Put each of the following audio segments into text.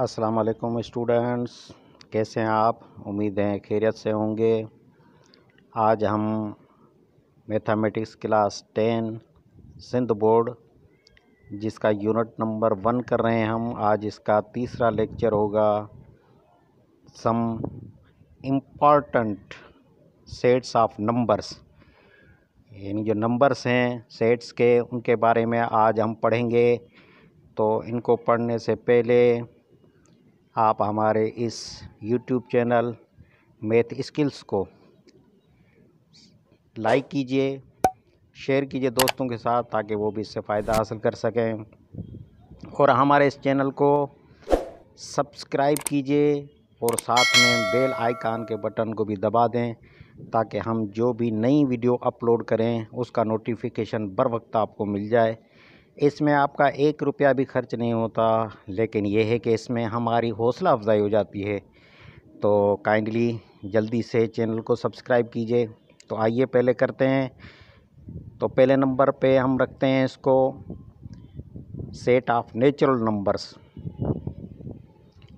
अस्सलाम वालेकुम स्टूडेंट्स कैसे हैं आप उम्मीद है खैरियत से होंगे आज हम mathematics class ten Sindh board जिसका यूनिट नंबर वन कर रहे हैं हम आज इसका तीसरा लेक्चर होगा some important sets of numbers यानी जो नंबर्स हैं सेट्स के उनके बारे में आज हम पढ़ेंगे तो इनको पढ़ने से पहले आप हमारे इस यूट्यूब चैनल मैथ स्किल्स को लाइक कीजिए शेयर कीजिए दोस्तों के साथ ताकि वो भी इससे फ़ायदा हासिल कर सकें और हमारे इस चैनल को सब्सक्राइब कीजिए और साथ में बेल आइकान के बटन को भी दबा दें ताकि हम जो भी नई वीडियो अपलोड करें उसका नोटिफिकेशन बर वक्त आपको मिल जाए इसमें आपका एक रुपया भी खर्च नहीं होता लेकिन यह है कि इसमें हमारी हौसला अफज़ाई हो जाती है तो काइंडली जल्दी से चैनल को सब्सक्राइब कीजिए तो आइए पहले करते हैं तो पहले नंबर पे हम रखते हैं इसको सेट ऑफ नेचुरल नंबर्स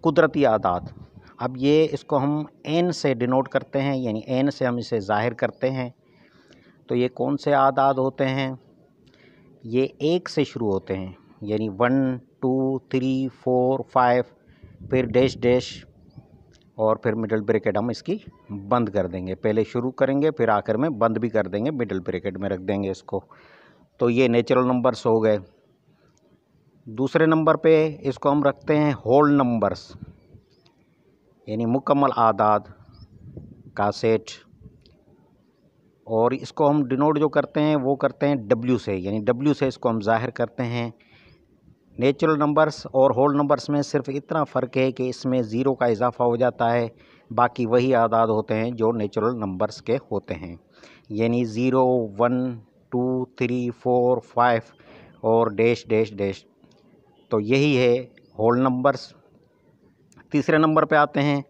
कुदरती आदात अब ये इसको हम एन से डिनोट करते हैं यानी एन से हम इसे ज़ाहिर करते हैं तो ये कौन से आदात होते हैं ये एक से शुरू होते हैं यानी one two three four five फिर डैश डैश और फिर मिडल ब्रेकेट हम इसकी बंद कर देंगे पहले शुरू करेंगे फिर आखिर में बंद भी कर देंगे मिडल ब्रेकेट में रख देंगे इसको तो ये नेचुरल नंबर्स हो गए दूसरे नंबर पे इसको हम रखते हैं होल नंबर्स यानी मुकम्मल आदाद का सेट और इसको हम डिनोट जो करते हैं वो करते हैं W से यानी W से इसको हम ज़ाहिर करते हैं नेचुरल नंबर्स और होल नंबर्स में सिर्फ इतना फ़र्क है कि इसमें ज़ीरो का इजाफा हो जाता है बाकी वही आदाद होते हैं जो नेचुरल नंबर्स के होते हैं यानी zero one two three four five और डैश डैश डैश तो यही है होल नंबर्स तीसरे नंबर पे आते हैं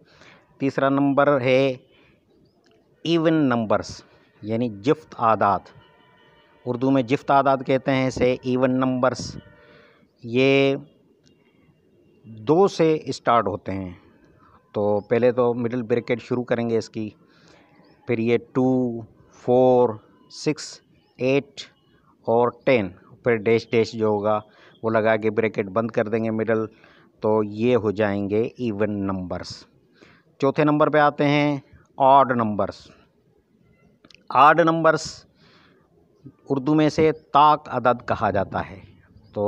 तीसरा नंबर है इवन नंबर्स यानी जिफ्त आदात उर्दू में जिफ्त आदात कहते हैं इसे इवन नंबर्स ये दो से स्टार्ट होते हैं तो पहले तो मिडिल ब्रैकेट शुरू करेंगे इसकी फिर ये टू फोर सिक्स एट और टेन फिर डैश डैश जो होगा वो लगा के ब्रैकेट बंद कर देंगे मिडल तो ये हो जाएंगे इवन नंबर्स चौथे नंबर पे आते हैं odd numbers odd numbers Urdu में से ताक अदद कहा जाता है तो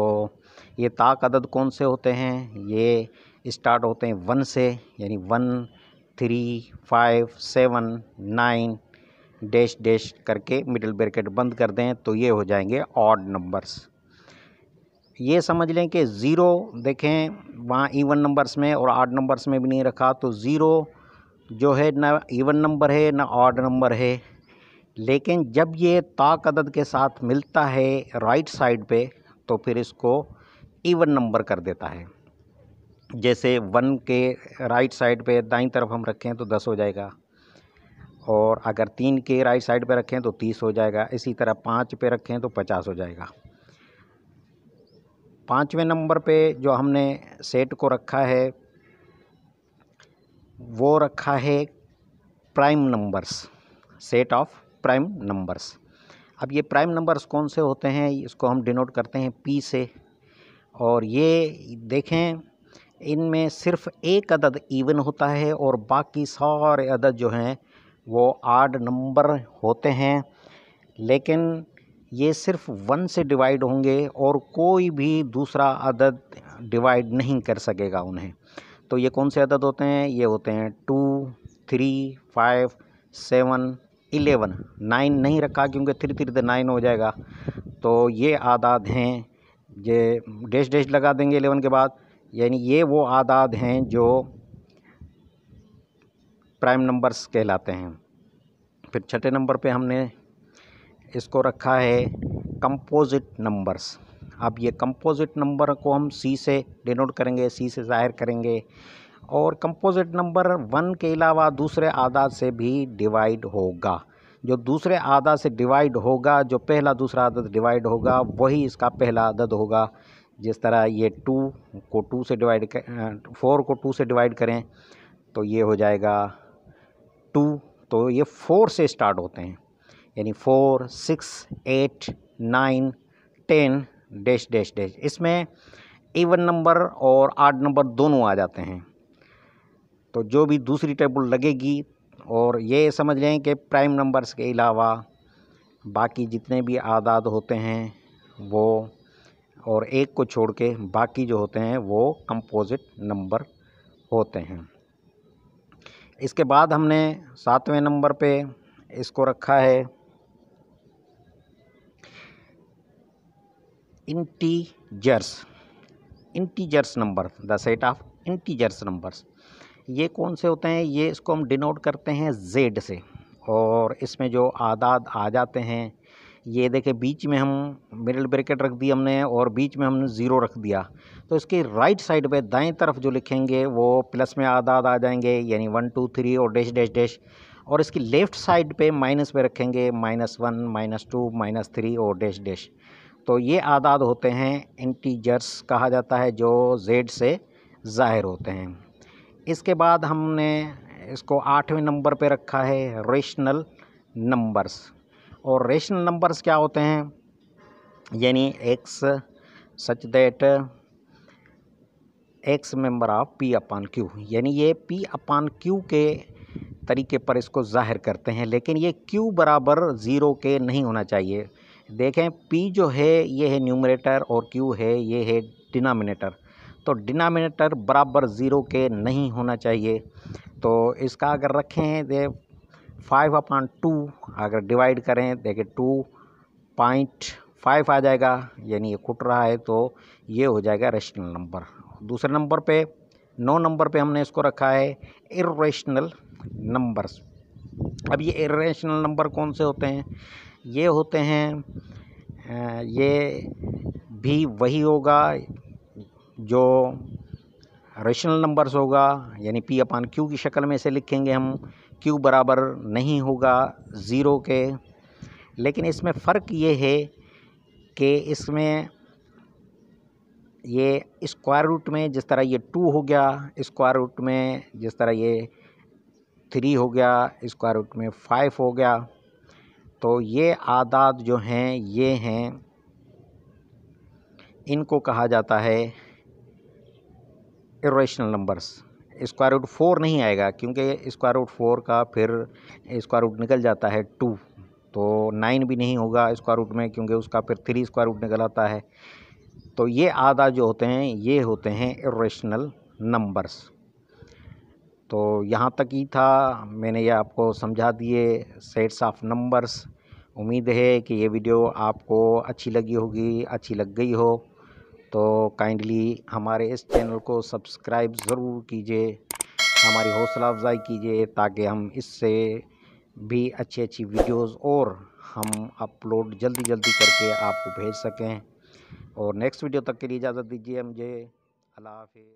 ये ताक अदद कौन से होते हैं ये स्टार्ट होते हैं वन से यानी one three five seven nine dash dash करके मिडिल ब्रैकेट बंद कर दें तो ये हो जाएंगे ऑड नंबर्स ये समझ लें कि ज़ीरो देखें वहाँ इवन नंबर्स में और आड नंबर्स में भी नहीं रखा तो ज़ीरो जो है ना इवन नंबर है ना ऑड नंबर है लेकिन जब ये ताक अदद के साथ मिलता है राइट साइड पे तो फिर इसको इवन नंबर कर देता है जैसे वन के राइट साइड पे दाईं तरफ हम रखें तो दस हो जाएगा और अगर तीन के राइट साइड पे रखें तो तीस हो जाएगा इसी तरह पाँच पे रखें तो पचास हो जाएगा पाँचवें नंबर पे जो हमने सेट को रखा है वो रखा है prime numbers set of prime numbers अब ये प्राइम नंबर्स कौन से होते हैं इसको हम डिनोट करते हैं पी से और ये देखें इनमें सिर्फ एक अदद इवन होता है और बाकी सारे अदद जो हैं वो आड नंबर होते हैं लेकिन ये सिर्फ वन से डिवाइड होंगे और कोई भी दूसरा अदद डिवाइड नहीं कर सकेगा उन्हें तो ये कौन से अदद होते हैं ये होते हैं two three five seven eleven nine नहीं रखा क्योंकि थ्री थ्री तो नाइन हो जाएगा तो ये आदाद हैं ये डैश डैश लगा देंगे एलेवन के बाद यानी ये वो आदाद हैं जो प्राइम नंबर्स कहलाते हैं फिर छठे नंबर पे हमने इसको रखा है कंपोजिट नंबर्स अब ये कंपोजिट नंबर को हम सी से डिनोट करेंगे सी से ज़ाहिर करेंगे और कंपोजिट नंबर वन के अलावा दूसरे आधा से भी डिवाइड होगा जो दूसरे आधा से डिवाइड होगा जो पहला दूसरा आदत डिवाइड होगा वही इसका पहला आदत होगा जिस तरह ये टू को टू से डिवाइड कर फोर को टू से डिवाइड करें तो ये हो जाएगा टू तो ये फोर से स्टार्ट होते हैं यानी four six eight nine ten dash dash dash इसमें इवन नंबर और आठ नंबर दोनों आ जाते हैं तो जो भी दूसरी टेबुल लगेगी और ये समझ लें कि प्राइम नंबर्स के अलावा बाकी जितने भी आदाद होते हैं वो और एक को छोड़ के बाकी जो होते हैं वो कंपोजिट नंबर होते हैं इसके बाद हमने सातवें नंबर पे इसको रखा है integers integers number the set of integers numbers ये कौन से होते हैं ये इसको हम डिनोट करते हैं जेड से और इसमें जो आदाद आ जाते हैं ये देखें बीच में हम मिडल ब्रेकेट रख दिए हमने और बीच में हमने ज़ीरो रख दिया तो इसके राइट साइड पे दाएं तरफ जो लिखेंगे वो प्लस में आदाद आ जाएंगे यानी वन टू थ्री और डैश डैश डैश और इसकी लेफ़्ट साइड पे माइनस पे रखेंगे minus one minus two minus three और डैश डैश तो ये आदाद होते हैं इंटीजर्स कहा जाता है जो जेड से ज़ाहिर होते हैं इसके बाद हमने इसको आठवें नंबर पे रखा है रेशनल नंबर्स और रेशनल नंबर्स क्या होते हैं यानी x such that x member of p upon q यानी ये पी अपान क्यू के तरीके पर इसको जाहिर करते हैं लेकिन ये क्यू बराबर ज़ीरो के नहीं होना चाहिए देखें पी जो है ये है न्यूमरेटर और क्यू है ये है डिनोमिनेटर तो डिनोमिनेटर बराबर ज़ीरो के नहीं होना चाहिए तो इसका अगर रखें दे फाइव अपॉन टू अगर डिवाइड करें देखिए टू पॉइंट फाइव आ जाएगा यानी ये कुट रहा है तो ये हो जाएगा रेशनल नंबर दूसरे नंबर पे नौ नंबर पे हमने इसको रखा है इरेशनल नंबर्स अब ये इरेशनल नंबर कौन से होते हैं ये होते हैं ये भी वही होगा जो रेशनल नंबर्स होगा यानी पी अपान क्यू की शक्ल में से लिखेंगे हम क्यू बराबर नहीं होगा ज़ीरो के लेकिन इसमें फ़र्क ये है कि इसमें ये स्क्वायर रूट में जिस तरह ये टू हो गया स्क्वायर रूट में जिस तरह ये थ्री हो गया स्क्वायर रूट में फाइव हो गया तो ये आदाद जो हैं ये हैं इनको कहा जाता है irrational numbers square root four नहीं आएगा क्योंकि स्क्वायर रूट फोर का फिर स्क्वायर रूट निकल जाता है टू तो नाइन भी नहीं होगा स्क्वायर रूट में क्योंकि उसका फिर थ्री स्क्वायर रूट निकल आता है तो ये आधा जो होते हैं ये होते हैं इेशनल नंबर्स तो यहाँ तक ही था मैंने ये आपको समझा दिए सेट्स ऑफ नंबर्स उम्मीद है कि ये वीडियो आपको अच्छी लगी होगी अच्छी लग गई हो तो काइंडली हमारे इस चैनल को सब्सक्राइब ज़रूर कीजिए हमारी हौसला अफजाई कीजिए ताकि हम इससे भी अच्छी अच्छी वीडियोस और हम अपलोड जल्दी जल्दी करके आपको भेज सकें और नेक्स्ट वीडियो तक के लिए इजाज़त दीजिए मुझे अल्लाह हाफि